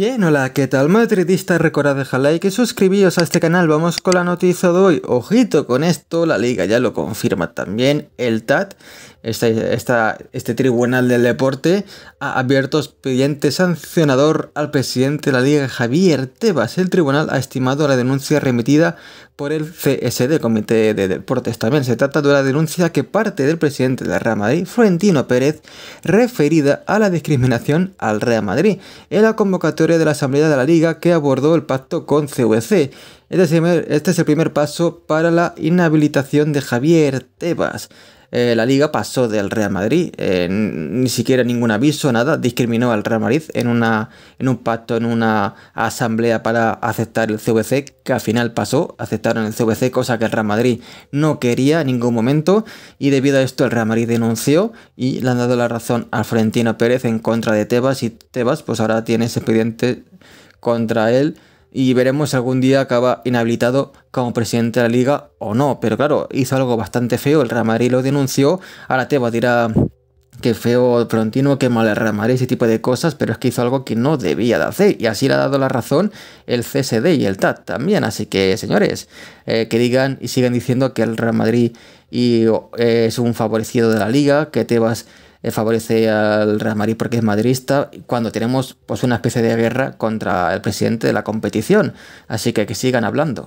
Bien, hola, ¿qué tal Madridista, Recordad dejar like y suscribiros a este canal, vamos con la noticia de hoy. Ojito con esto, la liga ya lo confirma también, el TAT, este tribunal del deporte, ha abierto expediente sancionador al presidente de la liga, Javier Tebas. El tribunal ha estimado la denuncia remitida por el CSD, Comité de Deportes también. Se trata de una denuncia que parte del presidente de Real Madrid, Florentino Pérez, referida a la discriminación al Real Madrid. En la convocatoria de la Asamblea de la Liga que abordó el pacto con CVC. Este, este es el primer paso para la inhabilitación de Javier Tebas. Eh, la liga pasó del Real Madrid, eh, ni siquiera ningún aviso, nada, discriminó al Real Madrid en, una, en un pacto, en una asamblea para aceptar el CVC, que al final pasó, aceptaron el CVC, cosa que el Real Madrid no quería en ningún momento, y debido a esto el Real Madrid denunció y le han dado la razón a Florentino Pérez en contra de Tebas, y Tebas pues ahora tiene ese expediente contra él y veremos si algún día acaba inhabilitado como presidente de la liga o no. Pero claro, hizo algo bastante feo, el Real Madrid lo denunció, ahora Tebas dirá que feo prontino que mal Real ese tipo de cosas, pero es que hizo algo que no debía de hacer y así le ha dado la razón el CSD y el TAT también. Así que, señores, eh, que digan y sigan diciendo que el Real Madrid y, eh, es un favorecido de la liga, que Tebas eh, favorece al Real Madrid porque es madridista, cuando tenemos pues, una especie de guerra contra el presidente de la competición. Así que que sigan hablando.